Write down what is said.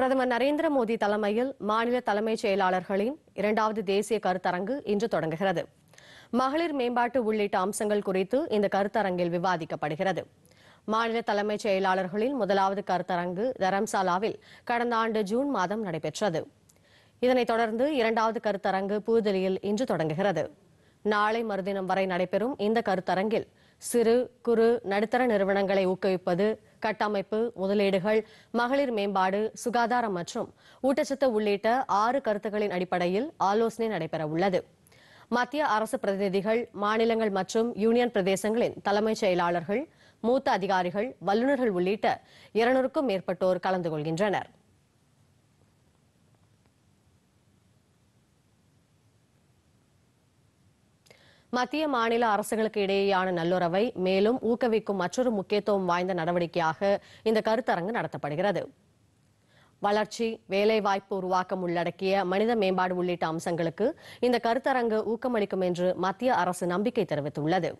பிரதமர் நரேந்திர மோடி தலைமையில் மாநில தலைமைச் செயலாளர்களின் இரண்டாவது தேசிய கருத்தரங்கு இன்று தொடங்குகிறது மகளிர் மேம்பாட்டு உள்ளிட்ட அம்சங்கள் குறித்து இந்த கருத்தரங்கில் விவாதிக்கப்படுகிறது மாநில தலைமைச் செயலாளர்களின் முதலாவது கருத்தரங்கு தரம்சாலாவில் கடந்த ஆண்டு ஜூன் மாதம் நடைபெற்றது இதனைத் தொடர்ந்து இரண்டாவது கருத்தரங்கு புதுதில்லியில் இன்று தொடங்குகிறது நாளை மறுதினம் வரை நடைபெறும் இந்த கருத்தரங்கில் சிறு குறு நடுத்தர நிறுவனங்களை ஊக்குவிப்பது கட்டமைப்பு முதலீடுகள் மகளிர் மேம்பாடு சுகாதாரம் மற்றும் ஊட்டச்சத்து உள்ளிட்ட ஆறு கருத்துக்களின் அடிப்படையில் ஆலோசனை நடைபெறவுள்ளது மத்திய அரசு பிரதிநிதிகள் மாநிலங்கள் மற்றும் யூனியன் பிரதேசங்களின் தலைமைச் செயலாளர்கள் மூத்த அதிகாரிகள் வல்லுநர்கள் உள்ளிட்ட இருநூறுக்கும் மேற்பட்டோர் கலந்து கொள்கின்றனா் மத்திய மாநில அரசுகளுக்கு இடையேயான நல்லுறவை மேலும் ஊக்குவிக்கும் மற்றொரு முக்கியத்துவம் வாய்ந்த நடவடிக்கையாக இந்த கருத்தரங்கு நடத்தப்படுகிறது வளர்ச்சி வேலைவாய்ப்பு உருவாக்கம் உள்ளடக்கிய மனித மேம்பாடு உள்ளிட்ட அம்சங்களுக்கு இந்த கருத்தரங்கு ஊக்கமளிக்கும் என்று மத்திய அரசு நம்பிக்கை தெரிவித்துள்ளது